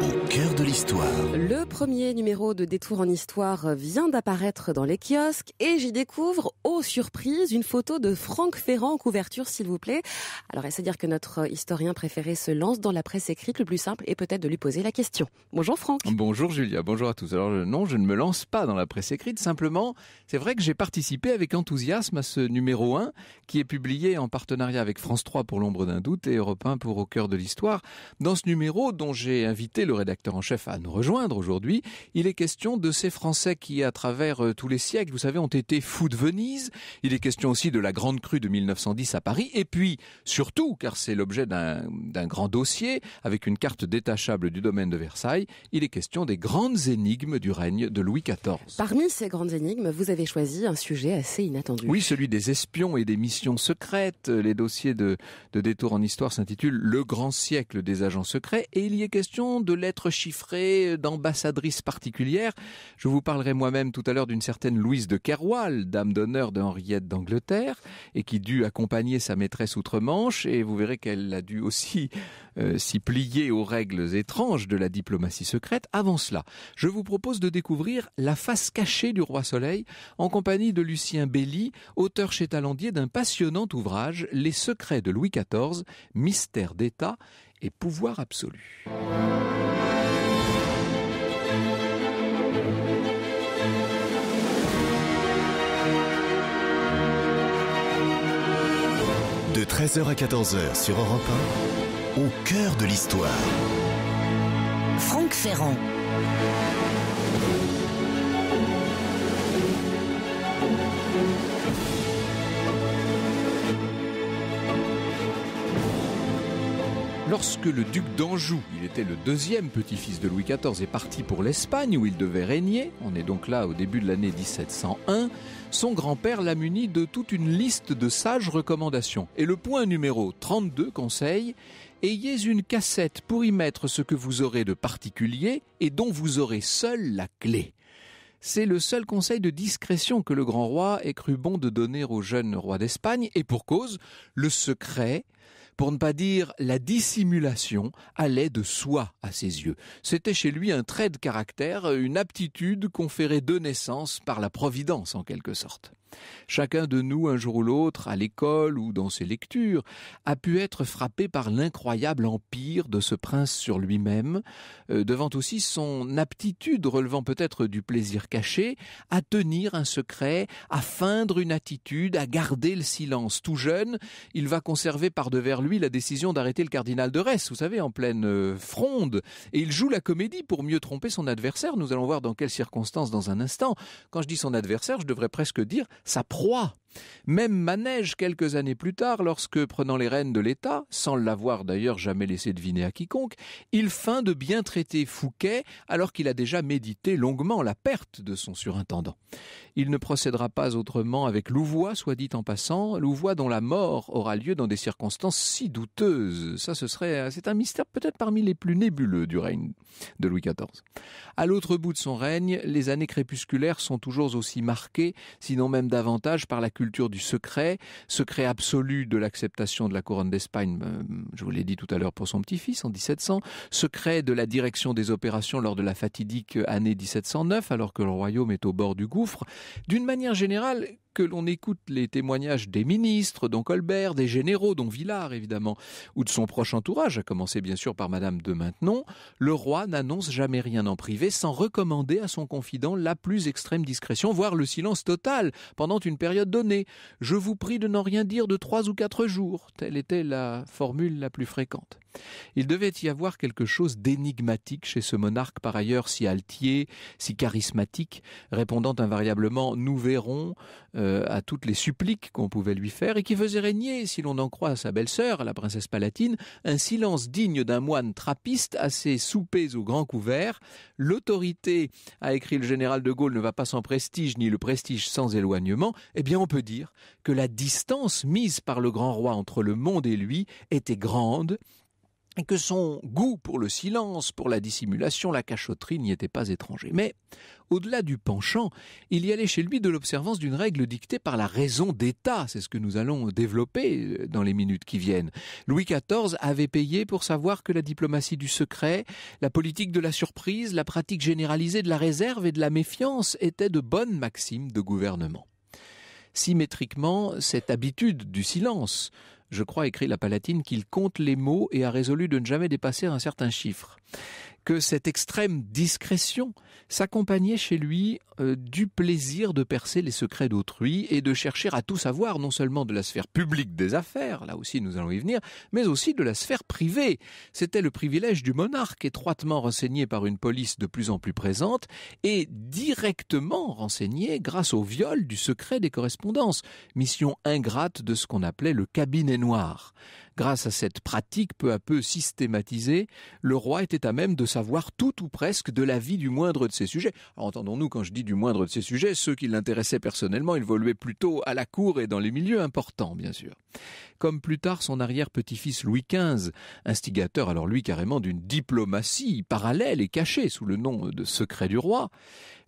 au cœur de l'histoire. Le premier numéro de Détour en histoire vient d'apparaître dans les kiosques et j'y découvre, oh surprise, une photo de Franck Ferrand en couverture, s'il vous plaît. Alors, est-ce à dire que notre historien préféré se lance dans la presse écrite Le plus simple est peut-être de lui poser la question. Bonjour Franck. Bonjour Julia, bonjour à tous. Alors, non, je ne me lance pas dans la presse écrite, simplement, c'est vrai que j'ai participé avec enthousiasme à ce numéro 1 qui est publié en partenariat avec France 3 pour l'ombre d'un doute et Europe 1 pour Au cœur de l'histoire. Dans ce numéro dont j'ai invité le rédacteur en chef, à nous rejoindre aujourd'hui. Il est question de ces Français qui, à travers euh, tous les siècles, vous savez, ont été fous de Venise. Il est question aussi de la grande crue de 1910 à Paris. Et puis, surtout, car c'est l'objet d'un grand dossier, avec une carte détachable du domaine de Versailles, il est question des grandes énigmes du règne de Louis XIV. Parmi ces grandes énigmes, vous avez choisi un sujet assez inattendu. Oui, celui des espions et des missions secrètes. Les dossiers de, de détour en histoire s'intitulent Le grand siècle des agents secrets et il y est question de lettres chiffrées, d'ambassadrices particulières. Je vous parlerai moi-même tout à l'heure d'une certaine Louise de Keroual, dame d'honneur de Henriette d'Angleterre, et qui dut accompagner sa maîtresse outre-Manche, et vous verrez qu'elle a dû aussi euh, s'y plier aux règles étranges de la diplomatie secrète. Avant cela, je vous propose de découvrir La face cachée du roi Soleil, en compagnie de Lucien Belli, auteur chez Talandier d'un passionnant ouvrage, Les secrets de Louis XIV, mystère d'État, et pouvoir absolu. De 13h à 14h sur Europa, 1, au cœur de l'histoire. Franck Ferrand. Lorsque le duc d'Anjou, il était le deuxième petit-fils de Louis XIV, est parti pour l'Espagne où il devait régner, on est donc là au début de l'année 1701, son grand-père l'a muni de toute une liste de sages recommandations. Et le point numéro 32 conseille Ayez une cassette pour y mettre ce que vous aurez de particulier et dont vous aurez seul la clé. C'est le seul conseil de discrétion que le grand roi ait cru bon de donner au jeune roi d'Espagne, et pour cause, le secret, pour ne pas dire la dissimulation, allait de soi à ses yeux. C'était chez lui un trait de caractère, une aptitude conférée de naissance par la Providence en quelque sorte. Chacun de nous, un jour ou l'autre, à l'école ou dans ses lectures, a pu être frappé par l'incroyable empire de ce prince sur lui-même, euh, devant aussi son aptitude relevant peut-être du plaisir caché, à tenir un secret, à feindre une attitude, à garder le silence. Tout jeune, il va conserver par devers lui la décision d'arrêter le cardinal de Retz, vous savez, en pleine euh, fronde, et il joue la comédie pour mieux tromper son adversaire. Nous allons voir dans quelles circonstances dans un instant. Quand je dis son adversaire, je devrais presque dire sa proie même manège quelques années plus tard lorsque, prenant les rênes de l'État, sans l'avoir d'ailleurs jamais laissé deviner à quiconque, il feint de bien traiter Fouquet alors qu'il a déjà médité longuement la perte de son surintendant. Il ne procédera pas autrement avec Louvois, soit dit en passant, Louvois dont la mort aura lieu dans des circonstances si douteuses. Ça, ce serait, euh, c'est un mystère peut-être parmi les plus nébuleux du règne de Louis XIV. À l'autre bout de son règne, les années crépusculaires sont toujours aussi marquées, sinon même davantage par la culture du secret, secret absolu de l'acceptation de la couronne d'Espagne, euh, je vous l'ai dit tout à l'heure pour son petit-fils en 1700, secret de la direction des opérations lors de la fatidique année 1709 alors que le royaume est au bord du gouffre. D'une manière générale, que l'on écoute les témoignages des ministres, dont Colbert, des généraux, dont Villard évidemment, ou de son proche entourage, à commencer bien sûr par Madame de Maintenon, le roi n'annonce jamais rien en privé sans recommander à son confident la plus extrême discrétion, voire le silence total pendant une période donnée. Je vous prie de n'en rien dire de trois ou quatre jours. Telle était la formule la plus fréquente. Il devait y avoir quelque chose d'énigmatique chez ce monarque par ailleurs si altier, si charismatique, répondant invariablement nous verrons euh, à toutes les suppliques qu'on pouvait lui faire et qui faisait régner, si l'on en croit à sa belle-sœur, la princesse palatine, un silence digne d'un moine trappiste assez soupé au grand couvert. L'autorité, a écrit le général de Gaulle, ne va pas sans prestige ni le prestige sans éloignement. Eh bien, on peut dire que la distance mise par le grand roi entre le monde et lui était grande que son goût pour le silence, pour la dissimulation, la cachotterie n'y était pas étranger. Mais, au-delà du penchant, il y allait chez lui de l'observance d'une règle dictée par la raison d'État. C'est ce que nous allons développer euh, dans les minutes qui viennent. Louis XIV avait payé pour savoir que la diplomatie du secret, la politique de la surprise, la pratique généralisée de la réserve et de la méfiance étaient de bonnes maximes de gouvernement symétriquement cette habitude du silence je crois, écrit la Palatine, qu'il compte les mots et a résolu de ne jamais dépasser un certain chiffre que cette extrême discrétion s'accompagnait chez lui euh, du plaisir de percer les secrets d'autrui et de chercher à tout savoir, non seulement de la sphère publique des affaires, là aussi nous allons y venir, mais aussi de la sphère privée. C'était le privilège du monarque, étroitement renseigné par une police de plus en plus présente et directement renseigné grâce au viol du secret des correspondances, mission ingrate de ce qu'on appelait le cabinet noir. Grâce à cette pratique peu à peu systématisée, le roi était à même de savoir tout ou presque de la vie du moindre de ses sujets. Entendons-nous quand je dis du moindre de ses sujets, ceux qui l'intéressaient personnellement évoluaient plutôt à la cour et dans les milieux importants, bien sûr. Comme plus tard son arrière-petit-fils Louis XV, instigateur alors lui carrément d'une diplomatie parallèle et cachée sous le nom de secret du roi,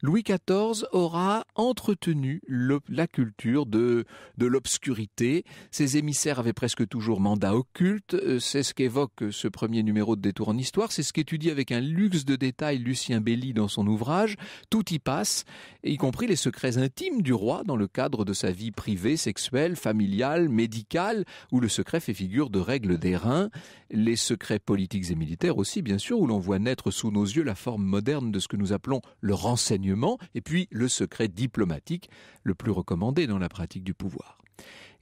Louis XIV aura entretenu la culture de, de l'obscurité. Ses émissaires avaient presque toujours mandat occulte. Euh, c'est ce qu'évoque euh, ce premier numéro de Détour en histoire. C'est ce qu'étudie avec un luxe de détails Lucien Belli dans son ouvrage. Tout y passe, y compris les secrets intimes du roi dans le cadre de sa vie privée, sexuelle, familiale, médicale, où le secret fait figure de règle d'airain. Les secrets politiques et militaires aussi, bien sûr, où l'on voit naître sous nos yeux la forme moderne de ce que nous appelons le renseignement, et puis le secret diplomatique, le plus recommandé dans la pratique du pouvoir.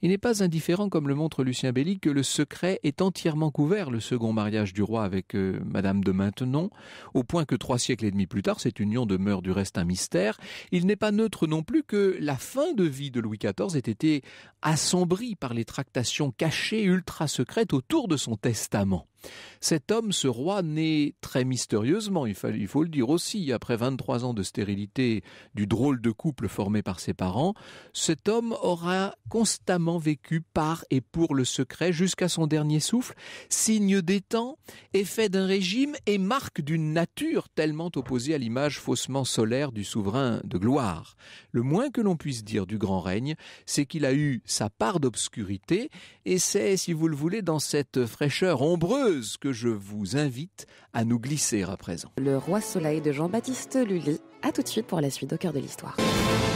Il n'est pas indifférent, comme le montre Lucien Belli, que le secret est entièrement couvert, le second mariage du roi avec euh, Madame de Maintenon, au point que trois siècles et demi plus tard, cette union demeure du reste un mystère. Il n'est pas neutre non plus que la fin de vie de Louis XIV ait été assombrie par les tractations cachées ultra secrètes autour de son testament. Cet homme, ce roi, naît très mystérieusement, il, faut le dire aussi, après 23 ans de stérilité du drôle de couple formé par ses parents, cet homme aura constamment vécu par et pour le secret jusqu'à son dernier souffle, signe des temps, effet d'un régime et marque d'une nature tellement opposée à l'image faussement solaire du souverain de gloire. Le moins que l'on puisse dire du grand règne, c'est qu'il a eu sa part d'obscurité et c'est, si vous le voulez, dans cette fraîcheur ombreuse que je vous invite à nous glisser à présent. Le roi soleil de Jean-Baptiste Lully. A tout de suite pour la suite au cœur de l'histoire.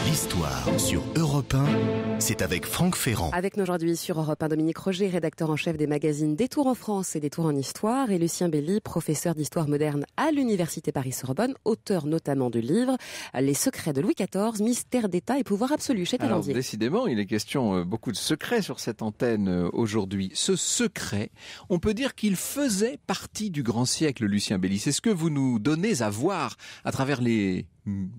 L'histoire sur Europe 1, c'est avec Franck Ferrand. Avec nous aujourd'hui sur Europe 1, Dominique Roger, rédacteur en chef des magazines Détours en France et Détours en Histoire, et Lucien Belli, professeur d'histoire moderne à l'Université Paris-Sorbonne, auteur notamment du livre Les secrets de Louis XIV, mystère d'État et pouvoir absolu chez Alors, Décidément, il est question euh, beaucoup de secrets sur cette antenne euh, aujourd'hui. Ce secret, on peut dire qu'il faisait partie du grand siècle, Lucien Belli. C'est ce que vous nous donnez à voir à travers les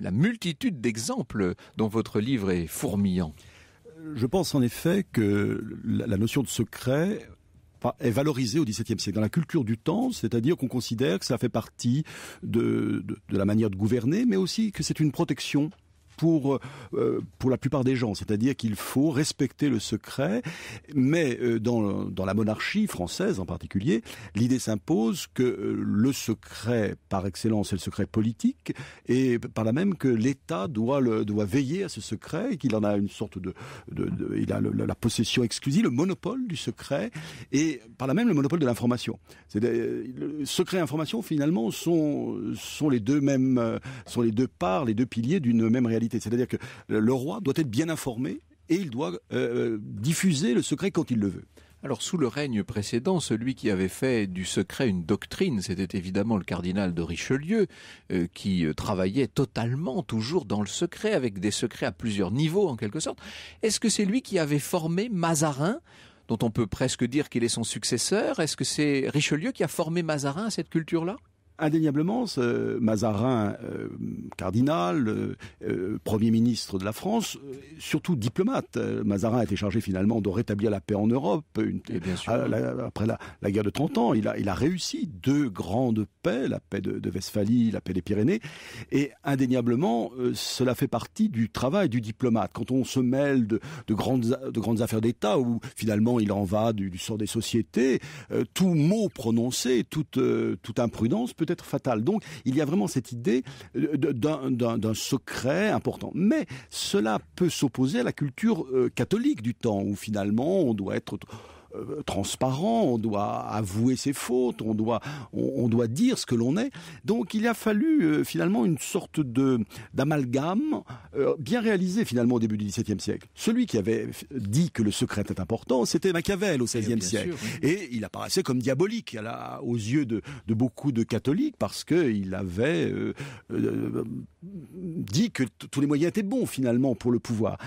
la multitude d'exemples dont votre livre est fourmillant. Je pense en effet que la notion de secret est valorisée au XVIIe siècle dans la culture du temps, c'est-à-dire qu'on considère que ça fait partie de, la manière de gouverner, mais aussi que c'est une protection pour, euh, euh, pour la plupart des gens. C'est-à-dire qu'il faut respecter le secret, mais euh, dans, la monarchie française en particulier, l'idée s'impose que le secret par excellence est le secret politique, et par la même que l'État doit, doit veiller à ce secret, et qu'il en a une sorte de... il a la possession exclusive, le monopole du secret, et par la même le monopole de l'information. C'est secret et information, finalement, sont, sont les deux mêmes, sont les deux parts, les deux piliers d'une même réalité c'est-à-dire que le roi doit être bien informé et il doit euh, euh, diffuser le secret quand il le veut. Alors sous le règne précédent, celui qui avait fait du secret une doctrine, c'était évidemment le cardinal de Richelieu, euh, qui travaillait totalement toujours dans le secret, avec des secrets à plusieurs niveaux en quelque sorte. Est-ce que c'est lui qui avait formé Mazarin dont on peut presque dire qu'il est son successeur. Est-ce que c'est Richelieu qui a formé Mazarin à cette culture-là indéniablement, ce Mazarin, euh, cardinal, euh, euh, Premier ministre de la France, surtout diplomate. Mazarin a été chargé finalement de rétablir la paix en Europe après la, guerre de 30 ans. Il a, il a réussi deux grandes paix, la paix de, Westphalie, la paix des Pyrénées. Et indéniablement, cela fait partie du travail du diplomate. Quand on se mêle de, grandes, de grandes affaires d'État, où finalement il en va du, sort des sociétés, tout mot prononcé, toute, toute imprudence peut être fatale. Donc il y a vraiment cette idée euh, d'un secret important. Mais cela peut s'opposer à la culture euh, catholique du temps, où finalement on doit être euh, transparent, on doit avouer ses fautes, on doit, on, doit dire ce que l'on est. Donc il a fallu euh, finalement une sorte de d'amalgame euh, bien réalisé finalement au début du XVIIe siècle. Celui qui avait dit que le secret était important, c'était Machiavel au eh XVIe siècle, et il apparaissait comme diabolique à aux yeux de, beaucoup de catholiques parce que il avait dit que tous les moyens étaient bons finalement pour le pouvoir.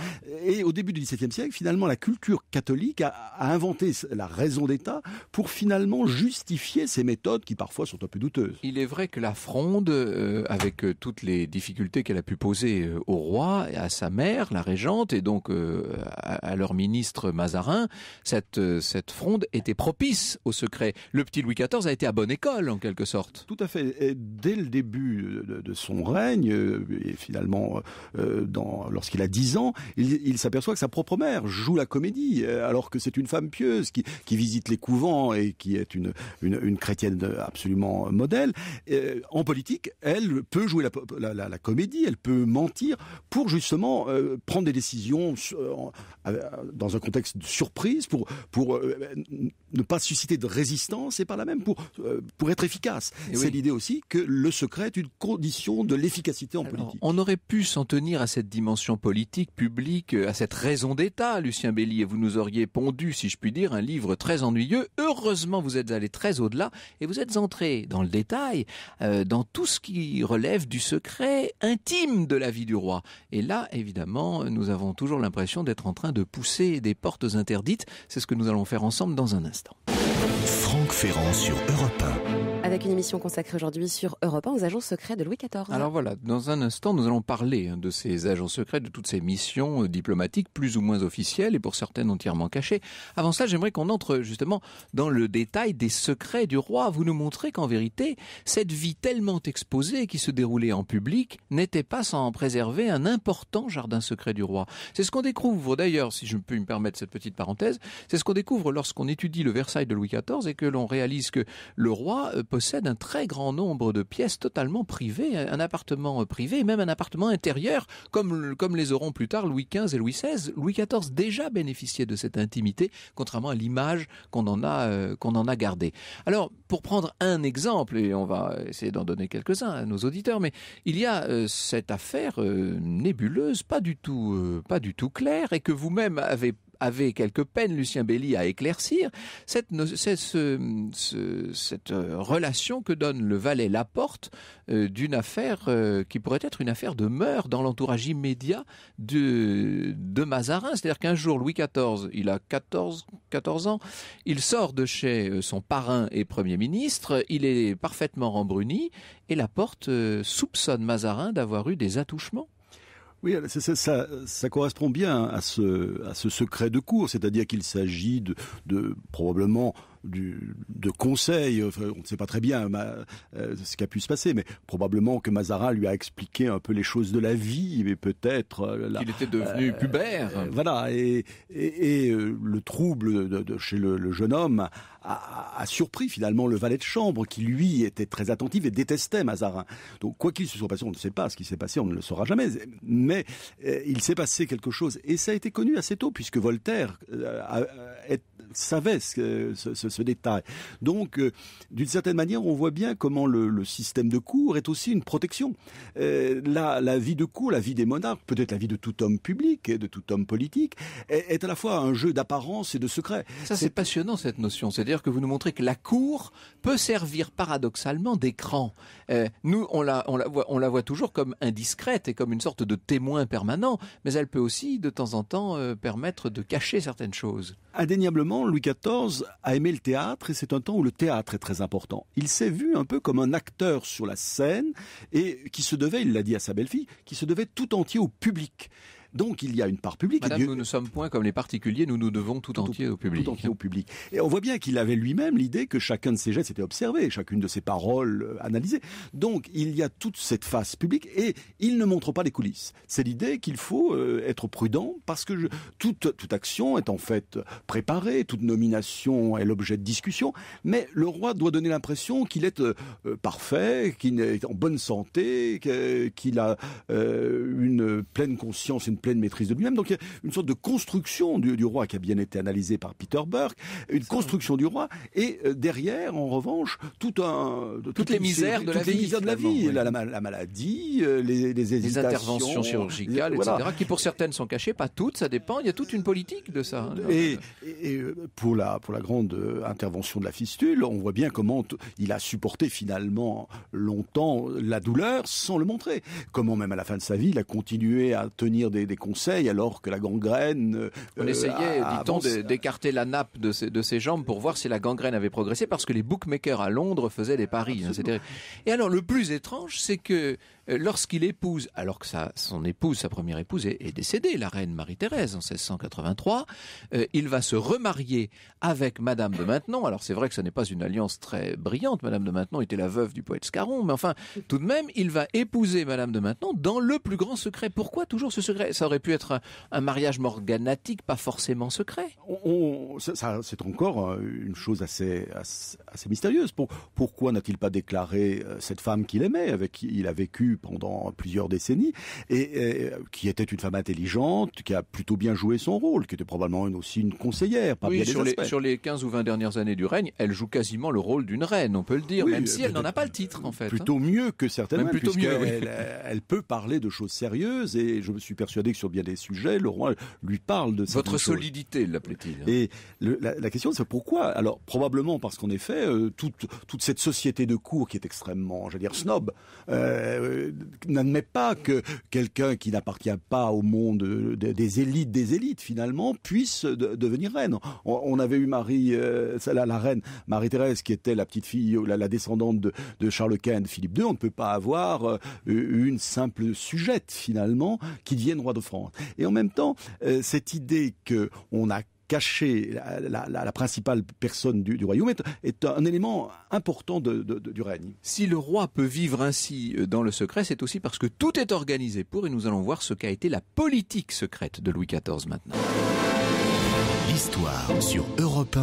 Et au début du XVIIe siècle, finalement, la culture catholique a inventé la raison d'État pour finalement justifier ces méthodes qui parfois sont un peu douteuses. Il est vrai que la fronde, euh, avec euh, toutes les difficultés qu'elle a pu poser euh, au roi, à sa mère, la régente, et donc à, leur ministre Mazarin, cette, cette fronde était propice au secret. Le petit Louis XIV a été à bonne école en quelque sorte. Tout à fait. dès le début de, son règne, et finalement lorsqu'il a 10 ans, il s'aperçoit que sa propre mère joue la comédie, alors que c'est une femme pieuse qui, visite les couvents et qui est une, une, chrétienne absolument modèle. Euh, en politique, elle peut jouer la, la, comédie, elle peut mentir pour justement euh, prendre des décisions euh, dans un contexte de surprise, pour, pour ne pas susciter de résistance et par là même pour, pour être efficace. C'est l'idée aussi que le secret est une condition de l'efficacité en politique. On aurait pu s'en tenir à cette dimension politique, publique, à cette raison d'État, Lucien et Vous nous auriez pondu, si je puis dire, un livre très ennuyeux. Heureusement, vous êtes allé très au-delà et vous êtes entré dans le détail, euh, dans tout ce qui relève du secret intime de la vie du roi. Et là, évidemment, nous avons toujours l'impression d'être en train de pousser des portes interdites. C'est ce que nous allons faire ensemble dans un instant. Franck Ferrand sur Europe 1. Avec une émission consacrée aujourd'hui sur Europe 1 aux agents secrets de Louis XIV. Alors voilà, dans un instant, nous allons parler de ces agents secrets, de toutes ces missions euh, diplomatiques plus ou moins officielles et pour certaines entièrement cachées. Avant cela, j'aimerais qu'on entre justement dans le détail des secrets du roi. Vous nous montrez qu'en vérité, cette vie tellement exposée qui se déroulait en public n'était pas sans en préserver un important jardin secret du roi. C'est ce qu'on découvre d'ailleurs, si je peux me permettre cette petite parenthèse, c'est ce qu'on découvre lorsqu'on étudie le Versailles de Louis XIV et que l'on réalise que le roi euh, possède possède un très grand nombre de pièces totalement privées, un appartement euh, privé, même un appartement intérieur, comme, les auront plus tard Louis XV et Louis XVI. Louis XIV déjà bénéficiait de cette intimité, contrairement à l'image euh, qu'on en a, gardée. Alors, pour prendre un exemple, et on va essayer d'en donner quelques-uns à nos auditeurs, mais il y a euh, cette affaire nébuleuse, pas du tout, pas du tout claire, et que vous-même avez avait quelques peines, Lucien Belli, à éclaircir, cette, euh, relation que donne le valet Laporte euh, d'une affaire euh, qui pourrait être une affaire de meurtre dans l'entourage immédiat de, de Mazarin. C'est-à-dire qu'un jour, Louis XIV, il a 14, 14 ans, il sort de chez son parrain et Premier ministre, il est parfaitement rembruni et Laporte soupçonne Mazarin d'avoir eu des attouchements. Oui, ça, correspond bien à ce, à ce secret de cours, c'est-à-dire qu'il s'agit de, de probablement de conseil, euh, on ne sait pas très bien euh, ce qui a pu se passer, mais probablement que Mazarin lui a expliqué un peu les choses de la vie, mais peut-être il euh, qu'il était devenu pubère. voilà, et, le trouble de, chez le, jeune homme a, surpris finalement le valet de chambre qui lui était très attentif et détestait Mazarin. Donc quoi qu'il se soit passé, on ne sait pas ce qui s'est passé, on ne le saura jamais, mais il s'est passé quelque chose et ça a été connu assez tôt puisque Voltaire est savait ce, ce, détail. Donc, euh, d'une certaine manière, on voit bien comment le, système de cour est aussi une protection. Euh, la, vie de cour, la vie des monarques, peut-être la vie de tout homme public et de tout homme politique, est, à la fois un jeu d'apparence et de secret. Ça, c'est passionnant cette notion. C'est-à-dire que vous nous montrez que la cour peut servir paradoxalement d'écran. Euh, nous, on on, la on la voit toujours comme indiscrète et comme une sorte de témoin permanent, mais elle peut aussi, de temps en temps, permettre de cacher certaines choses. Indéniablement, Louis XIV a aimé le théâtre et c'est un temps où le théâtre est très important. Il s'est vu un peu comme un acteur sur la scène et qui se devait, il l'a dit à sa belle-fille, qui se devait tout entier au public. Donc il y a une part publique. Madame, nous ne sommes point comme les particuliers, nous nous devons tout, entier au, public. Tout entier au public. Et on voit bien qu'il avait lui-même l'idée que chacun de ses gestes était observé, chacune de ses paroles euh, analysées. Donc il y a toute cette face publique et il ne montre pas les coulisses. C'est l'idée qu'il faut euh, être prudent parce que toute, toute action est en fait préparée, toute nomination est l'objet de discussion, mais le roi doit donner l'impression qu'il est euh, parfait, qu'il est en bonne santé, qu'il a une pleine conscience, une pleine maîtrise de lui-même. Donc il y a une sorte de construction du, roi qui a bien été analysée par Peter Burke, une construction du roi, et euh, derrière, en revanche, tout un, toutes, les misères de, la vie, de la vie, la, maladie, euh, les, les, les interventions chirurgicales, etc., qui pour certaines sont cachées, pas toutes, ça dépend. Il y a toute une politique de ça. Hein, et, euh, pour la pour la grande intervention de la fistule, on voit bien comment il a supporté finalement longtemps la douleur sans le montrer. Comment même à la fin de sa vie, il a continué à tenir des conseils alors que la gangrène. Euh, on euh, essayait, dit-on, d'écarter la nappe de ses, jambes pour voir si la gangrène avait progressé parce que les bookmakers à Londres faisaient des paris. Hein, et alors, le plus étrange, c'est que euh, lorsqu'il épouse, alors que sa, son épouse, sa première épouse, est, décédée, la reine Marie-Thérèse, en 1683, euh, il va se remarier avec Madame de Maintenon. Alors c'est vrai que ce n'est pas une alliance très brillante, Madame de Maintenon était la veuve du poète Scarron, mais enfin, tout de même, il va épouser Madame de Maintenon dans le plus grand secret. Pourquoi toujours ce secret Ça aurait pu être un, mariage morganatique, pas forcément secret. c'est encore euh, une chose assez, mystérieuse. pourquoi n'a-t-il pas déclaré cette femme qu'il aimait, avec qui il a vécu pendant plusieurs décennies, et, euh, qui était une femme intelligente, qui a plutôt bien joué son rôle, qui était probablement aussi une conseillère. sur, les, sur les 15 ou 20 dernières années du règne, elle joue quasiment le rôle d'une reine, on peut le dire, même si elle n'en a pas le titre en fait. Hein. Plutôt mieux que certaines plutôt euh, elle, peut parler de choses sérieuses, et je me suis persuadé que sur bien des sujets, le roi lui parle de Votre solidité, l'appelait-il. Hein. Et la, question, c'est pourquoi Alors, probablement parce qu'en effet, euh, toute, toute cette société de cour qui est extrêmement, j'allais dire, snob, n'admet pas que quelqu'un qui n'appartient pas au monde euh, des élites des élites finalement puisse devenir reine. On, avait eu Marie, celle euh, la, la, reine Marie-Thérèse qui était la petite fille, la, descendante de, Charles Quint, Philippe II. On ne peut pas avoir euh, une simple sujette finalement qui devienne roi de France. Et en même temps, cette idée que on a cacher la, principale personne du, royaume est, un élément important du règne. Si le roi peut vivre ainsi euh, dans le secret, c'est aussi parce que tout est organisé pour et nous allons voir ce qu'a été la politique secrète de Louis XIV maintenant sur Europe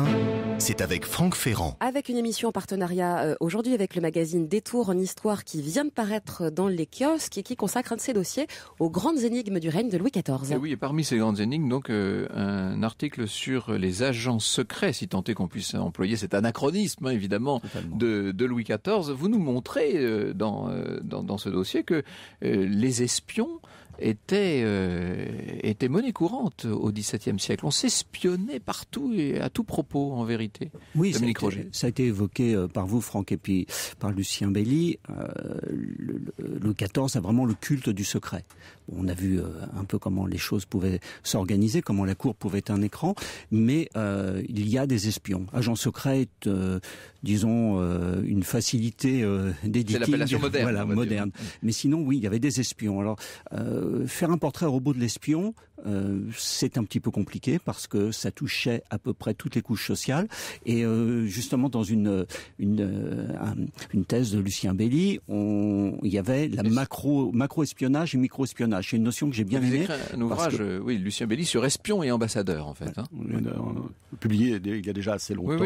c'est avec Franck Ferrand. Avec une émission en partenariat euh, aujourd'hui avec le magazine Détour en histoire qui vient de paraître dans les kiosques et qui consacre un de ses dossiers aux grandes énigmes du règne de Louis XIV. Eh oui, et parmi ces grandes énigmes, donc euh, un article sur les agents secrets, si tant est qu'on puisse employer cet anachronisme hein, évidemment de, Louis XIV. Vous nous montrez euh, dans, ce dossier que les espions était, euh, était monnaie courante au XVIIe siècle. On s'espionnait partout et à tout propos, en vérité. Oui, ça a, été, évoqué euh, par vous, Franck, et puis par Lucien Belli. Euh, le, 14, XIV a vraiment le culte du secret. On a vu un peu comment les choses pouvaient s'organiser, comment la cour pouvait être un écran, mais il y a des espions. Agents secrets, disons, euh, une facilité euh, d'éditing. moderne. Voilà, moderne. Mais sinon, oui, il y avait des espions. Alors, euh, faire un portrait robot de l'espion, euh, c'est un petit peu compliqué parce que ça touchait à peu près toutes les couches sociales. Et euh, justement, dans une, euh, une, thèse de Lucien Belli, il y avait la macro macro-espionnage et micro-espionnage. C'est une notion que j'ai bien aimée. un ouvrage, oui, Lucien Belli, sur espion et ambassadeur, en fait. Hein. Publié il y a déjà assez longtemps.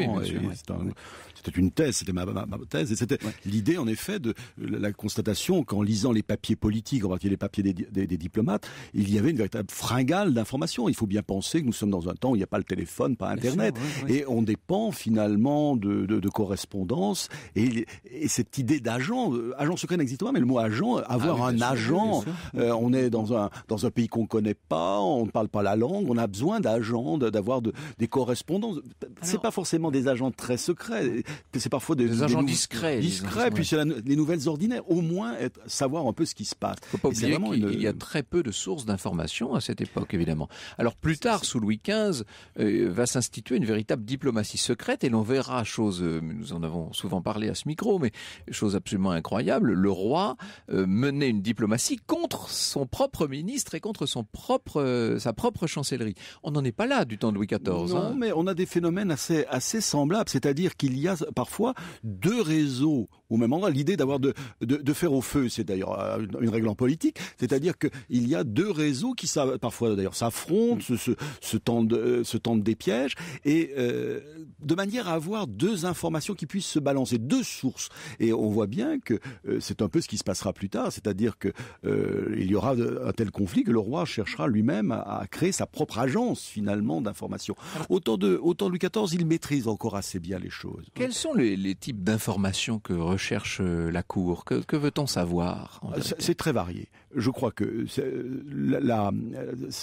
c'était une thèse, c'était ma, thèse. Et c'était l'idée, en effet, de la constatation qu'en lisant les papiers politiques, en particulier les papiers des, des, des diplomates, il y avait une véritable fringue d'informations. Il faut bien penser que nous sommes dans un temps où il n'y a pas le téléphone, pas Internet. Et on dépend finalement de, correspondances Et, cette idée d'agent, euh, agent secret n'existe pas, mais le mot agent, euh, avoir ah, un agent, euh, on est dans un, dans un pays qu'on ne connaît pas, on ne parle pas la langue, on a besoin d'agents, d'avoir des correspondances. C'est pas forcément des agents très secrets, c'est parfois des, agents discrets. Discrets, puis c'est les nouvelles ordinaires. Au moins savoir un peu ce qui se passe. Faut pas oublier il y a très peu de sources d'informations à cette époque évidemment. Alors plus tard, sous Louis XV, euh, va s'instituer une véritable diplomatie secrète et l'on verra, chose, euh, nous en avons souvent parlé à ce micro, mais chose absolument incroyable, le roi euh, menait une diplomatie contre son propre ministre et contre sa propre chancellerie. On n'en est pas là du temps de Louis XIV. Non, hein. mais on a des phénomènes assez semblables, c'est-à-dire qu'il y a parfois deux réseaux au même endroit. L'idée d'avoir de, de, faire au feu, c'est d'ailleurs euh, une règle en politique, c'est-à-dire qu'il y a deux réseaux qui parfois d'ailleurs s'affrontent, mm. se, se, tendent, euh, se tendent des pièges, et euh, de manière à avoir deux informations qui puissent se balancer, deux sources. Et on voit bien que c'est un peu ce qui se passera plus tard, c'est-à-dire que il y aura un tel conflit que le roi cherchera lui-même à, créer sa propre agence finalement d'information. Autant de, autant Louis XIV, il maîtrise encore assez bien les choses. Quels sont les, les types d'informations que cherche euh, la Cour Que, veut-on savoir ah, C'est très varié. Je crois que euh,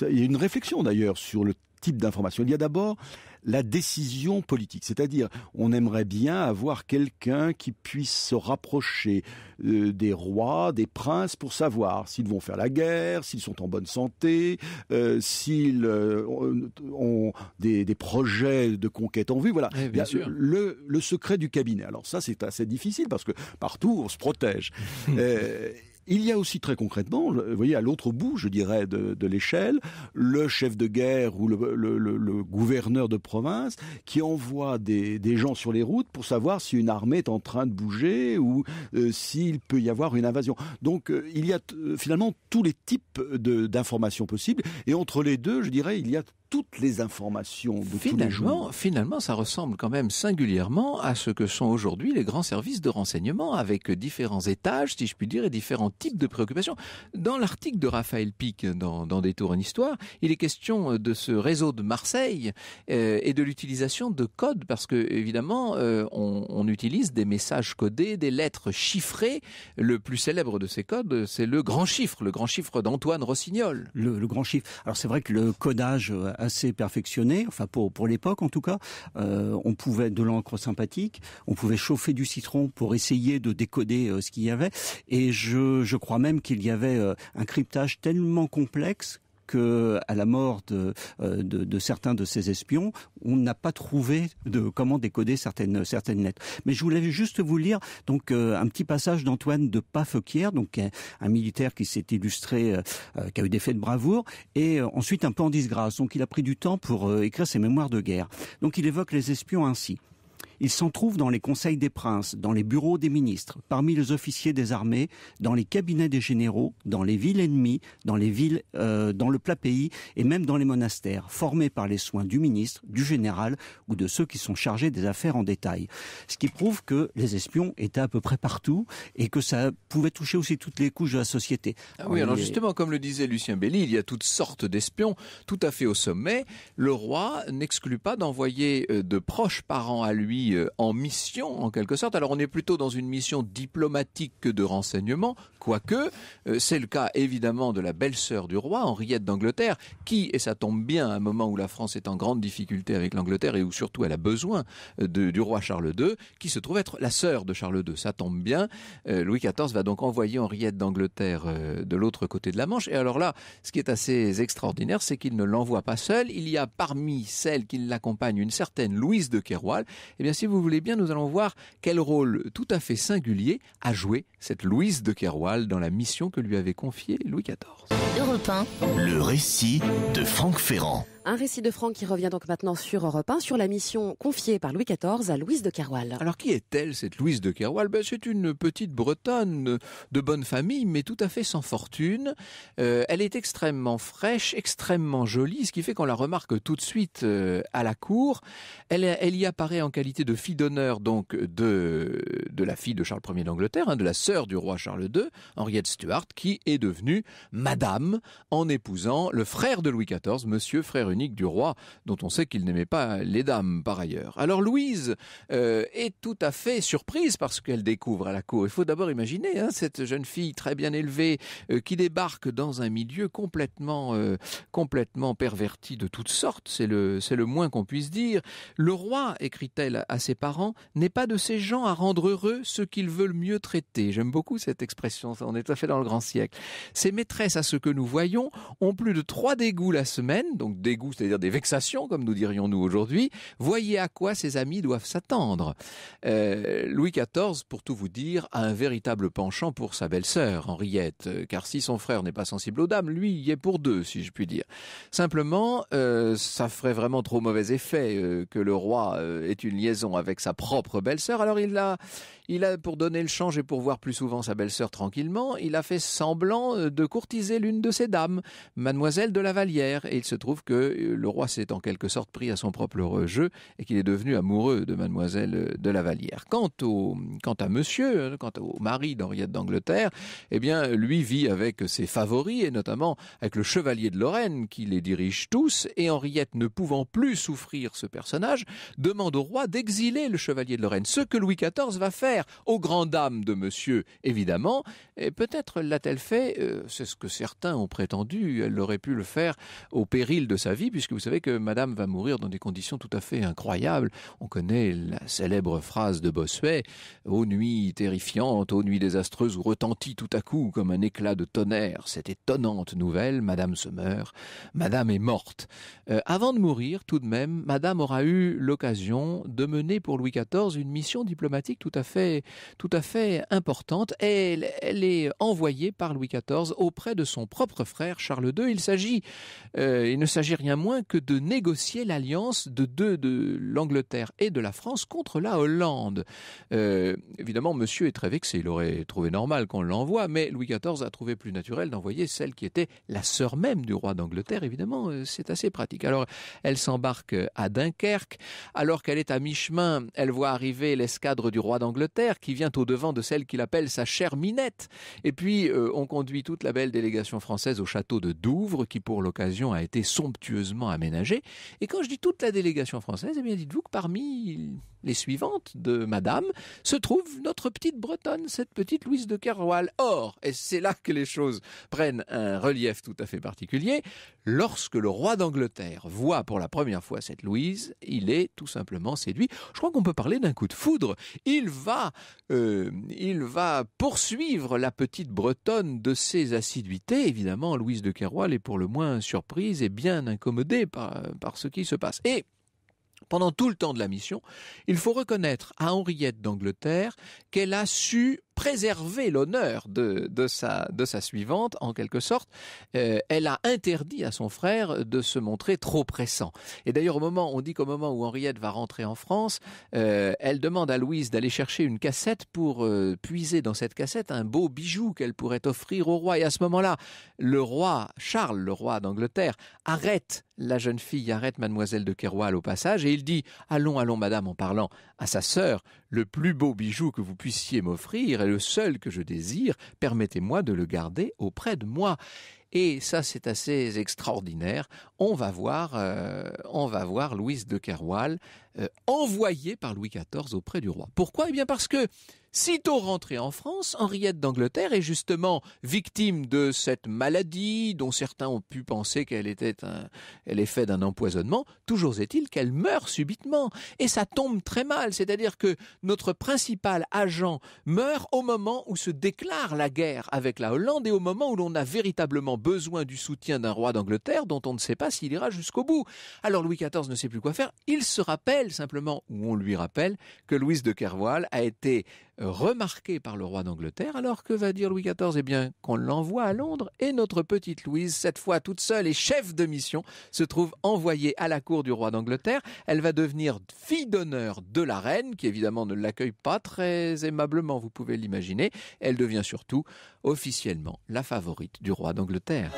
il y a une réflexion d'ailleurs sur le Type d'informations. Il y a d'abord la décision politique, c'est-à-dire on aimerait bien avoir quelqu'un qui puisse se rapprocher euh, des rois, des princes pour savoir s'ils vont faire la guerre, s'ils sont en bonne santé, euh, s'ils euh, ont des, projets de conquête en vue. Voilà, bien sûr. le, secret du cabinet. Alors ça c'est assez difficile parce que partout on se protège. Il y a aussi très concrètement, vous voyez, à l'autre bout, je dirais, de, l'échelle, le chef de guerre ou le, gouverneur de province qui envoie des, gens sur les routes pour savoir si une armée est en train de bouger ou euh, s'il peut y avoir une invasion. Donc euh, il y a euh, finalement tous les types d'informations possibles. Et entre les deux, je dirais, il y a toutes les informations de finalement, tous les jours. Finalement, ça ressemble quand même singulièrement à ce que sont aujourd'hui les grands services de renseignement, avec différents étages, si je puis dire, et différents types de préoccupations. Dans l'article de Raphaël Pic dans, dans Des Tours en Histoire, il est question euh, de ce réseau de Marseille euh, et de l'utilisation de codes, parce que évidemment, euh, on, utilise des messages codés, des lettres chiffrées. Le plus célèbre de ces codes, c'est le grand chiffre, le grand chiffre d'Antoine Rossignol. le grand chiffre. Alors c'est vrai que le codage assez perfectionné, enfin pour, pour l'époque en tout cas. Euh, on pouvait de l'encre sympathique, on pouvait chauffer du citron pour essayer de décoder euh, ce qu'il y avait. Et je, je crois même qu'il y avait euh, un cryptage tellement complexe à la mort euh, de, certains de ces espions, on n'a pas trouvé comment décoder certaines lettres. Mais je voulais juste vous lire donc euh, un petit passage d'Antoine de Pafeuquière, donc un, militaire qui s'est illustré, euh, qui a eu des faits de bravoure, et ensuite un peu en disgrâce. Donc il a pris du temps pour écrire ses mémoires de guerre. Donc il évoque les espions ainsi. Il s'en trouve dans les conseils des princes, dans les bureaux des ministres, parmi les officiers des armées, dans les cabinets des généraux, dans les villes ennemies, dans les villes, euh, dans le plat pays et même dans les monastères, formés par les soins du ministre, du général ou de ceux qui sont chargés des affaires en détail. Ce qui prouve que les espions étaient à peu près partout et que ça pouvait toucher aussi toutes les couches de la société. Ah oui, alors justement, comme le disait Lucien Belli, il y a toutes sortes d'espions tout à fait au sommet. Le roi n'exclut pas d'envoyer euh, de proches parents à lui euh, en mission, en quelque sorte. Alors on est plutôt dans une mission diplomatique que de renseignement, Quoique, euh, c'est le cas évidemment de la belle-sœur du roi, Henriette d'Angleterre, qui, et ça tombe bien à un moment où la France est en grande difficulté avec l'Angleterre et où surtout elle a besoin euh, du roi Charles II, qui se trouve être la sœur de Charles II. Ça tombe bien. Euh, Louis XIV va donc envoyer Henriette d'Angleterre de l'autre côté de la Manche. Et alors là, ce qui est assez extraordinaire, c'est qu'il ne l'envoie pas seule. Il y a parmi celles qui l'accompagnent une certaine Louise de Keroual. Eh bien, si vous voulez bien, nous allons voir quel rôle tout à fait singulier a joué cette Louise de Keroual dans la mission que lui avait confiée Louis XIV. Europe Le récit de Franck Ferrand. Un récit de Franck qui revient donc maintenant sur Europe 1, sur la mission confiée par Louis XIV à Louise de Keroual. Alors qui est-elle cette Louise de Keroual ben, C'est une petite bretonne de bonne famille mais tout à fait sans fortune. Euh, elle est extrêmement fraîche, extrêmement jolie, ce qui fait qu'on la remarque tout de suite euh, à la cour. Elle, elle, y apparaît en qualité de fille d'honneur donc de, de la fille de Charles Ier d'Angleterre, hein, de la sœur du roi Charles II, Henriette Stuart, qui est devenue madame en épousant le frère de Louis XIV, monsieur frère du roi, dont on sait qu'il n'aimait pas les dames par ailleurs. Alors Louise euh, est tout à fait surprise par ce qu'elle découvre à la cour. Il faut d'abord imaginer hein, cette jeune fille très bien élevée euh, qui débarque dans un milieu complètement, euh, complètement perverti de toutes sortes. C'est le, c'est le moins qu'on puisse dire. Le roi, écrit-elle à ses parents, n'est pas de ces gens à rendre heureux ceux qu'ils veulent mieux traiter. J'aime beaucoup cette expression. On est tout à fait dans le grand siècle. Ses maîtresses, à ce que nous voyons, ont plus de trois dégoûts la semaine, donc dégoûts c'est-à-dire des vexations, comme nous dirions nous aujourd'hui, voyez à quoi ses amis doivent s'attendre. Euh, Louis XIV, pour tout vous dire, a un véritable penchant pour sa belle-sœur, Henriette, euh, car si son frère n'est pas sensible aux dames, lui y est pour deux, si je puis dire. Simplement, euh, ça ferait vraiment trop mauvais effet que le roi ait une liaison avec sa propre belle-sœur, alors il il a, pour donner le change et pour voir plus souvent sa belle-sœur tranquillement, il a fait semblant de courtiser l'une de ses dames, mademoiselle de la Vallière, et il se trouve que euh, le roi s'est en quelque sorte pris à son propre jeu et qu'il est devenu amoureux de mademoiselle euh, de la Vallière. Quant au, quant à monsieur, euh, quant au mari d'Henriette d'Angleterre, eh bien, lui vit avec ses favoris et notamment avec le chevalier de Lorraine qui les dirige tous et Henriette ne pouvant plus souffrir ce personnage demande au roi d'exiler le chevalier de Lorraine, ce que Louis XIV va faire aux grandes dames de monsieur, évidemment, et peut-être l'a-t-elle fait, c'est ce que certains ont prétendu, elle aurait pu le faire au péril de sa vie puisque vous savez que Madame va mourir dans des conditions tout à fait incroyables. On connaît la célèbre phrase de Bossuet, Aux nuit terrifiante, aux nuit désastreuse, où retentit tout à coup comme un éclat de tonnerre cette étonnante nouvelle, Madame se meurt, Madame est morte. Euh, avant de mourir, tout de même, Madame aura eu l'occasion de mener pour Louis XIV une mission diplomatique tout à fait, tout à fait importante. Elle, est envoyée par Louis XIV auprès de son propre frère Charles II. Il s'agit, euh, il ne s'agit rien moins que de négocier l'alliance de deux de l'Angleterre et de la France contre la Hollande. Euh, évidemment, monsieur est très vexé, il aurait trouvé normal qu'on l'envoie, mais Louis XIV a trouvé plus naturel d'envoyer celle qui était la sœur même du roi d'Angleterre, évidemment, euh, c'est assez pratique. Alors, elle s'embarque à Dunkerque, alors qu'elle est à mi-chemin, elle voit arriver l'escadre du roi d'Angleterre qui vient au devant de celle qu'il appelle sa chère Minette, et puis euh, on conduit toute la belle délégation française au château de Douvres qui pour l'occasion a été somptueux aménagé. Et quand je dis toute la délégation française, et eh bien dites-vous que parmi les suivantes de Madame, se trouve notre petite Bretonne, cette petite Louise de Keroual. Or, et c'est là que les choses prennent un relief tout à fait particulier, lorsque le roi d'Angleterre voit pour la première fois cette Louise, il est tout simplement séduit. Je crois qu'on peut parler d'un coup de foudre. Il va, euh, il va poursuivre la petite Bretonne de ses assiduités. Évidemment, Louise de Keroual est pour le moins surprise et bien incommodée par, par ce qui se passe. Et pendant tout le temps de la mission, il faut reconnaître à Henriette d'Angleterre qu'elle a su préserver l'honneur de, sa, de sa suivante, en quelque sorte, euh, elle a interdit à son frère de se montrer trop pressant. Et d'ailleurs, au moment, on dit qu'au moment où Henriette va rentrer en France, euh, elle demande à Louise d'aller chercher une cassette pour euh, puiser dans cette cassette un beau bijou qu'elle pourrait offrir au roi. Et à ce moment-là, le roi, Charles, le roi d'Angleterre, arrête la jeune fille, arrête mademoiselle de Keroual au passage et il dit, allons, allons, madame, en parlant à sa sœur, le plus beau bijou que vous puissiez m'offrir, le seul que je désire, permettez-moi de le garder auprès de moi. Et ça, c'est assez extraordinaire. On va voir, euh, on va voir Louise de Keroual euh, envoyé par Louis XIV auprès du roi. Pourquoi Eh bien parce que, sitôt rentrée en France, Henriette d'Angleterre est justement victime de cette maladie dont certains ont pu penser qu'elle était un, elle d'un empoisonnement. Toujours est-il qu'elle meurt subitement et ça tombe très mal. C'est-à-dire que notre principal agent meurt au moment où se déclare la guerre avec la Hollande et au moment où l'on a véritablement besoin du soutien d'un roi d'Angleterre dont on ne sait pas s'il ira jusqu'au bout. Alors Louis XIV ne sait plus quoi faire. Il se rappelle simplement, où on lui rappelle, que Louise de Kervoil a été euh, remarquée par le roi d'Angleterre, alors que va dire Louis XIV Eh bien, qu'on l'envoie à Londres, et notre petite Louise, cette fois toute seule et chef de mission, se trouve envoyée à la cour du roi d'Angleterre. Elle va devenir fille d'honneur de la reine, qui évidemment ne l'accueille pas très aimablement, vous pouvez l'imaginer. Elle devient surtout officiellement la favorite du roi d'Angleterre.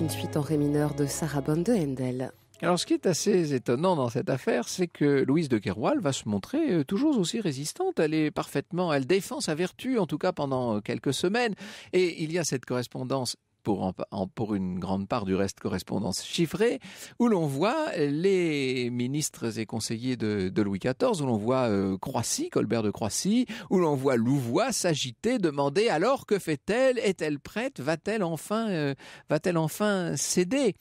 une suite en ré mineur de Sarabande de Handel. Alors ce qui est assez étonnant dans cette affaire, c'est que Louise de Keroual va se montrer euh, toujours aussi résistante. Elle est parfaitement, elle défend sa vertu, en tout cas pendant quelques semaines. Et il y a cette correspondance pour, une grande part du reste correspondance chiffrée, où l'on voit les ministres et conseillers de, Louis XIV, où l'on voit euh, Croissy, Colbert de Croissy, où l'on voit Louvois s'agiter, demander alors que fait-elle Est-elle prête Va-t-elle enfin, euh, va-t-elle enfin céder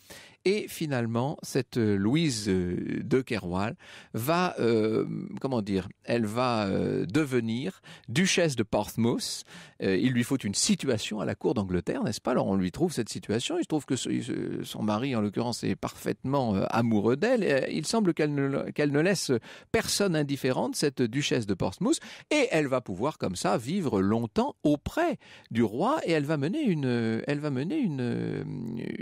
et finalement, cette euh, Louise euh, de Keroual va, euh, comment dire, elle va devenir duchesse de Portsmouth. il lui faut une situation à la cour d'Angleterre, n'est-ce pas Alors on lui trouve cette situation. Il se trouve que son mari, en l'occurrence, est parfaitement amoureux d'elle. Il semble qu'elle ne, qu'elle ne laisse personne indifférente, cette duchesse de Portsmouth. Et elle va pouvoir, comme ça, vivre longtemps auprès du roi. Et elle va mener une, elle va mener une,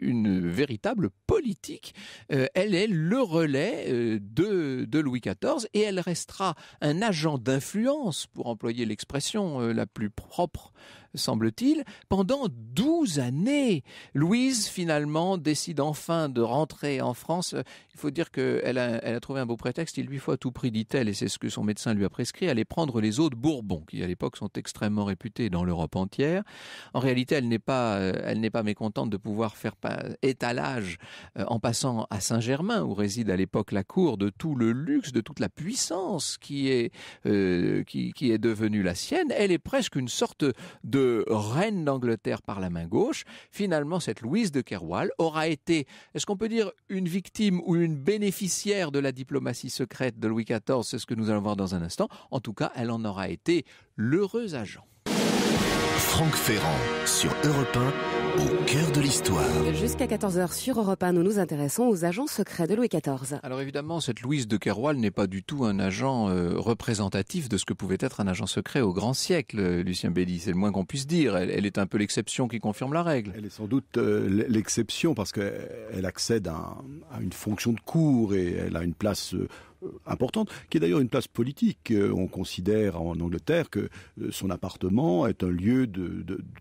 une véritable politique, euh, elle est le relais euh, de, Louis XIV et elle restera un agent d'influence, pour employer l'expression euh, la plus propre semble-t-il, pendant 12 années. Louise, finalement, décide enfin de rentrer en France. Il faut dire qu'elle a, elle a trouvé un beau prétexte. Il lui faut à tout prix, dit-elle, et c'est ce que son médecin lui a prescrit, aller prendre les eaux de Bourbon, qui à l'époque sont extrêmement réputées dans l'Europe entière. En réalité, elle n'est pas, euh, elle n'est pas mécontente de pouvoir faire étalage euh, en passant à Saint-Germain, où réside à l'époque la cour, de tout le luxe, de toute la puissance qui est, euh, qui est devenue la sienne. Elle est presque une sorte de reine d'Angleterre par la main gauche, finalement cette Louise de Kerwal aura été, est-ce qu'on peut dire, une victime ou une bénéficiaire de la diplomatie secrète de Louis XIV C'est ce que nous allons voir dans un instant. En tout cas, elle en aura été l'heureux agent. Franck Ferrand sur Europe au cœur de l'histoire. Jusqu'à 14h sur Europa, nous nous intéressons aux agents secrets de Louis XIV. Alors évidemment, cette Louise de Keroual n'est pas du tout un agent euh, représentatif de ce que pouvait être un agent secret au grand siècle, euh, Lucien Belli. C'est le moins qu'on puisse dire. Elle, est un peu l'exception qui confirme la règle. Elle est sans doute euh, l'exception parce qu'elle accède à, une fonction de cour et elle a une place importante, qui est d'ailleurs une place politique. Euh, on considère en Angleterre que euh, son appartement est un lieu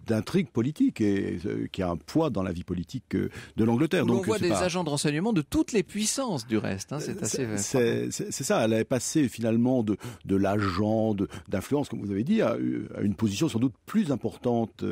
d'intrigue de, politique et euh, qui a un poids dans la vie politique de l'Angleterre. Donc on voit des agents de renseignement de toutes les puissances du reste. Hein, c'est ça. Elle est passée finalement de l'agent d'influence, comme vous avez dit, à, une position sans doute plus importante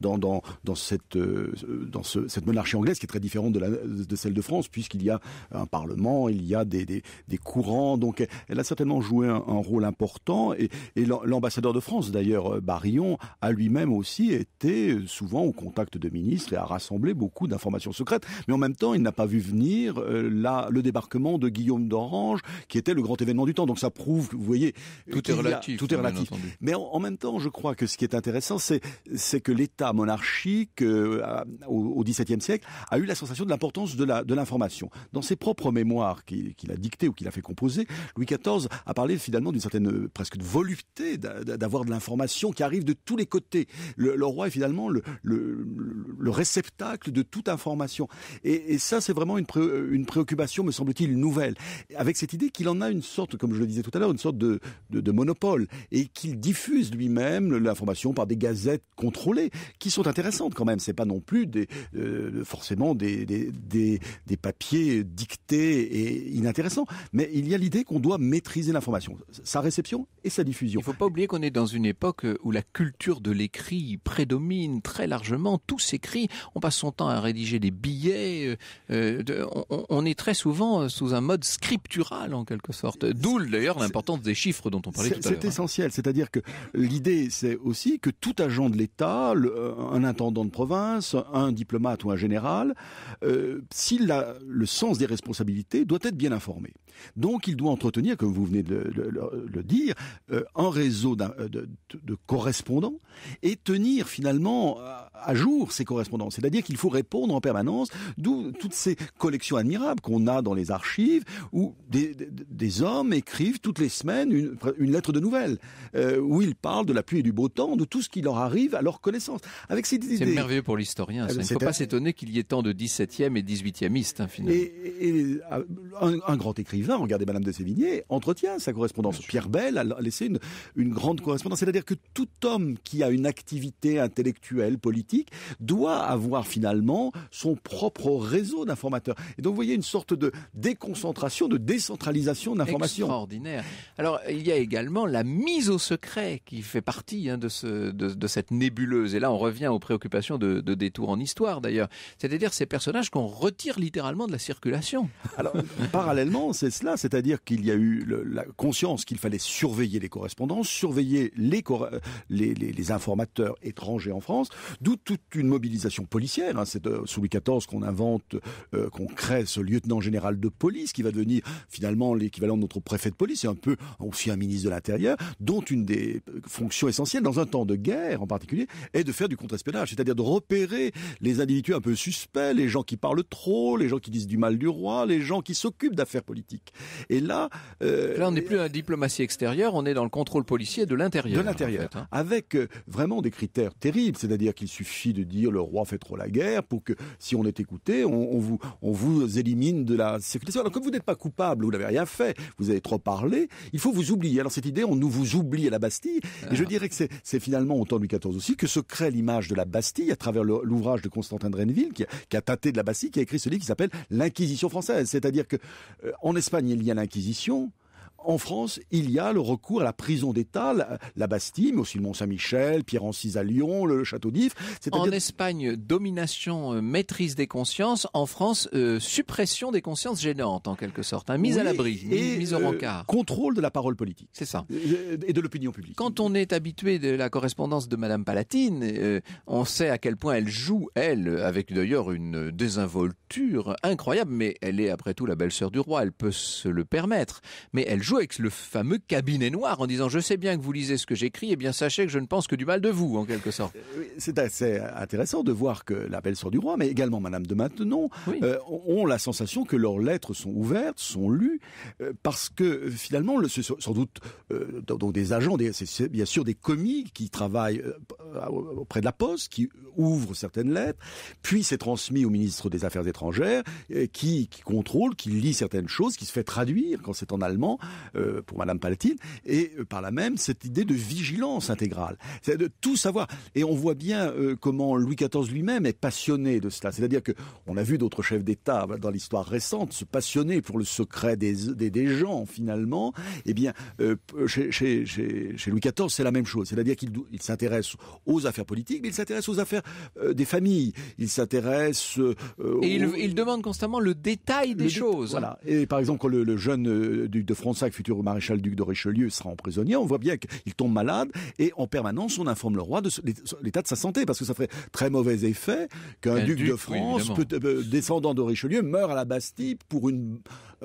dans dans cette dans cette monarchie anglaise qui est très différente de celle de France puisqu'il y a un parlement, il y a des courant. Donc elle a certainement joué un, rôle important. Et, l'ambassadeur de France, d'ailleurs, euh, Barillon, a lui-même aussi été euh, souvent au contact de ministres et a rassemblé beaucoup d'informations secrètes. Mais en même temps, il n'a pas vu venir euh, le débarquement de Guillaume d'Orange, qui était le grand événement du temps. Donc ça prouve, vous voyez, tout est relatif. tout est hein, relatif. Mais en, même temps, je crois que ce qui est intéressant, c'est c'est que l'État monarchique au, XVIIe siècle a eu la sensation de l'importance de la de l'information. Dans ses propres mémoires qu'il a dictées ou qu'il a fait composer. Louis XIV a parlé finalement d'une certaine euh, presque de volupté d'avoir de l'information qui arrive de tous les côtés. Le, roi est finalement le, réceptacle de toute information. Et, ça, c'est vraiment euh, une, préoccupation, me semble-t-il, nouvelle. Avec cette idée qu'il en a une sorte, comme je le disais tout à l'heure, une sorte de, monopole et qu'il diffuse lui-même l'information par des gazettes contrôlées qui sont intéressantes quand même. C'est pas non plus des, euh, forcément des, des, papiers dictés et inintéressants. Mais il y a l'idée qu'on doit maîtriser l'information, sa réception et sa diffusion. Il ne faut pas oublier qu'on est dans une époque euh, où la culture de l'écrit prédomine très largement. Tout s'écrit. On passe son temps à rédiger des billets. Euh, euh, on, est très souvent sous un mode scriptural en quelque sorte. D'où d'ailleurs l'importance des chiffres dont on parlait tout à l'heure. C'est hein. essentiel. C'est-à-dire que l'idée, c'est aussi que tout agent de l'État, un intendant de province, un diplomate ou un général, s'il a le sens des responsabilités, doit être bien informé. Donc il doit entretenir, comme vous venez de le, dire, euh, un réseau euh, de, correspondants et tenir finalement à jour ces correspondants, C'est-à-dire qu'il faut répondre en permanence, d'où toutes ces collections admirables qu'on a dans les archives, où des, hommes écrivent toutes les semaines une, lettre de nouvelles, euh, où ils parlent de la pluie et du beau temps, de tout ce qui leur arrive à leur connaissance. Avec ces idées... C'est merveilleux pour l'historien. Ah ben il ne faut pas s'étonner qu'il y ait tant de 17e et 18e hein, finalement. Et, un grand écrivain regardez Madame de Sévigné, entretient sa correspondance. Pierre Bell a laissé une, une grande mm. correspondance. C'est-à-dire que tout homme qui a une activité intellectuelle, politique, doit avoir finalement son propre réseau d'informateurs. Et donc, vous voyez une sorte de déconcentration, de décentralisation d'informations. Extraordinaire. Alors, il y a également la mise au secret qui fait partie hein, de, de, cette nébuleuse. Et là, on revient aux préoccupations de, de détour en histoire, d'ailleurs. C'est-à-dire ces personnages qu'on retire littéralement de la circulation. Alors, parallèlement, c'est c'est-à-dire qu'il y a eu la conscience qu'il fallait surveiller les correspondances, surveiller euh, les, informateurs étrangers en France, d'où toute une mobilisation policière. Hein. C'est euh, sous Louis XIV qu'on invente, euh, qu'on crée ce lieutenant général de police qui va devenir finalement l'équivalent de notre préfet de police et un peu aussi un ministre de l'Intérieur, dont une des fonctions essentielles dans un temps de guerre en particulier est de faire du contre-espionnage, c'est-à-dire de repérer les individus un peu suspects, les gens qui parlent trop, les gens qui disent du mal du roi, les gens qui s'occupent d'affaires politiques. Et là, euh, là on n'est plus un la diplomatie extérieure, on est dans le contrôle policier de l'intérieur. De l'intérieur, hein. avec euh, vraiment des critères terribles, c'est-à-dire qu'il suffit de dire le roi fait trop la guerre pour que si on est écouté, on, vous on vous élimine de la circulation. Alors comme vous n'êtes pas coupable, vous n'avez rien fait, vous avez trop parlé, il faut vous oublier. Alors cette idée, on nous vous oublie à la Bastille. Et je ah. dirais que c'est finalement au temps Louis XIV aussi que se crée l'image de la Bastille à travers l'ouvrage de Constantin de qui, a tâté de la Bastille, qui a écrit ce livre qui s'appelle L'Inquisition française. C'est-à-dire que euh, en Espagne il y a l'Inquisition, en France, il y a le recours à la prison d'État, la, Bastille, mais aussi le Mont-Saint-Michel, Pierre Encise à Lyon, le, Château d'If. En Espagne, domination, euh, maîtrise des consciences. En France, euh, suppression des consciences gênantes, en quelque sorte. Hein. mise à l'abri, mise au euh, rencard. contrôle de la parole politique. C'est ça. Et de l'opinion publique. Quand on est habitué de la correspondance de Madame Palatine, on sait à quel point elle joue, elle, avec d'ailleurs une désinvolture incroyable, mais elle est après tout la belle-sœur du roi, elle peut se le permettre. Mais elle joue joue avec le fameux cabinet noir en disant je sais bien que vous lisez ce que j'écris, et eh bien sachez que je ne pense que du mal de vous en quelque sorte. Euh, c'est assez intéressant de voir que la belle sœur du roi, mais également Madame de Maintenon, euh, ont la sensation que leurs lettres sont ouvertes, sont lues, euh, parce que finalement, le, sans doute donc des agents, bien sûr des commis qui travaillent auprès de la Poste, qui ouvrent certaines lettres, puis c'est transmis au ministre des Affaires étrangères, qui, qui contrôle, qui lit certaines choses, qui se fait traduire quand c'est en allemand euh, pour Madame Palatine, et euh, par là même cette idée de vigilance intégrale, c'est de tout savoir. Et on voit bien euh, comment Louis XIV lui-même est passionné de cela. C'est-à-dire que on a vu d'autres chefs d'État dans l'histoire récente se passionner pour le secret des, des, gens finalement. Eh bien, chez, chez, chez, Louis XIV, c'est la même chose. C'est-à-dire qu'il il s'intéresse aux affaires politiques, mais il s'intéresse aux affaires des familles. Il s'intéresse. et il, demande constamment le détail des choses. voilà. Et par exemple, le, jeune duc de France futur maréchal duc de Richelieu sera emprisonné. On voit bien qu'il tombe malade et en permanence on informe le roi de l'état de sa santé parce que ça ferait très mauvais effet qu'un duc, de France, euh, descendant de Richelieu, meure à la Bastille pour une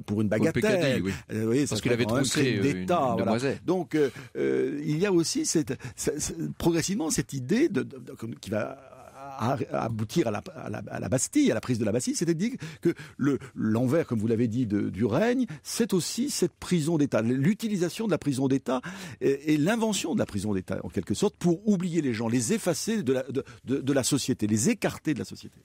pour une bagatelle. Euh, parce qu'il avait troussé euh, d'État. Donc il y a aussi cette, progressivement cette idée qui va aboutir à la, Bastille, à la prise de la Bastille, c'était dire que l'envers, comme vous l'avez dit, du règne, c'est aussi cette prison d'État, l'utilisation de la prison d'État et, l'invention de la prison d'État, en quelque sorte, pour oublier les gens, les effacer de la société, les écarter de la société.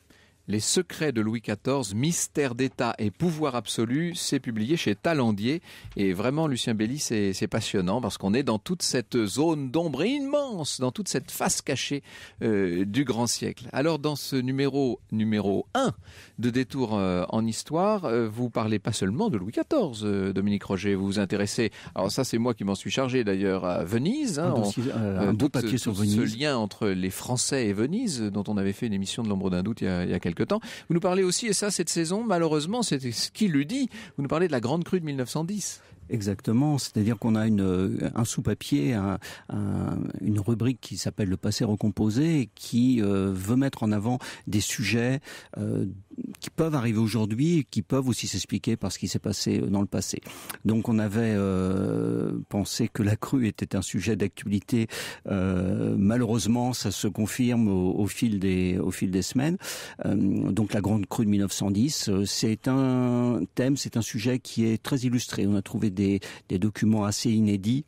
Les secrets de Louis XIV, mystère d'État et pouvoir absolu, c'est publié chez Talandier. Et vraiment, Lucien Belli, c'est passionnant parce qu'on est dans toute cette zone d'ombre immense, dans toute cette face cachée euh, du grand siècle. Alors, dans ce numéro, numéro 1 de Détour euh, en histoire, euh, vous parlez pas seulement de Louis XIV, Dominique Roger, vous vous intéressez. Alors ça, c'est moi qui m'en suis chargé d'ailleurs à Venise. Hein. un, sur Ce lien entre les Français et Venise, dont on avait fait une émission de l'ombre d'un doute il y a, il y a quelques temps. Vous nous parlez aussi, et ça cette saison, malheureusement, c'est ce qu'il lui dit, vous nous parlez de la grande crue de 1910. Exactement, c'est-à-dire qu'on a une, un sous-papier, une rubrique qui s'appelle le passé recomposé qui euh, veut mettre en avant des sujets euh, qui peuvent arriver aujourd'hui et qui peuvent aussi s'expliquer par ce qui s'est passé euh, dans le passé. Donc on avait euh, pensé que la crue était un sujet d'actualité. Euh, malheureusement, ça se confirme au, fil des au fil des semaines. Euh, donc la grande crue de 1910, euh, c'est un thème, c'est un sujet qui est très illustré. On a trouvé des, des documents assez inédits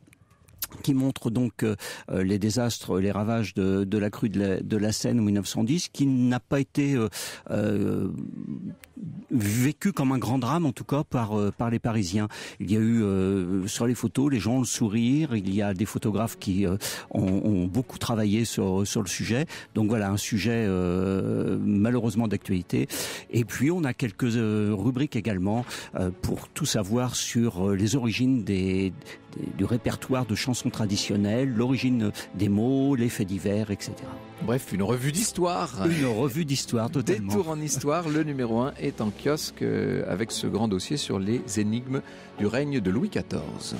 qui montre donc euh, euh, les désastres, les ravages de, la crue de la, de Seine en 1910, qui n'a pas été euh, vécu comme un grand drame, en tout cas par par les Parisiens. Il y a eu sur les photos, les gens ont le sourire. Il y a des photographes qui ont, beaucoup travaillé sur le sujet. Donc voilà un sujet malheureusement d'actualité. Et puis on a quelques rubriques également pour tout savoir sur les origines des du répertoire de chansons traditionnelles, l'origine des mots, les faits divers, etc. Bref, une revue d'histoire. Une revue d'histoire, totalement. Détour en histoire, le numéro 1 est en kiosque euh, avec ce grand dossier sur les énigmes du règne de Louis XIV.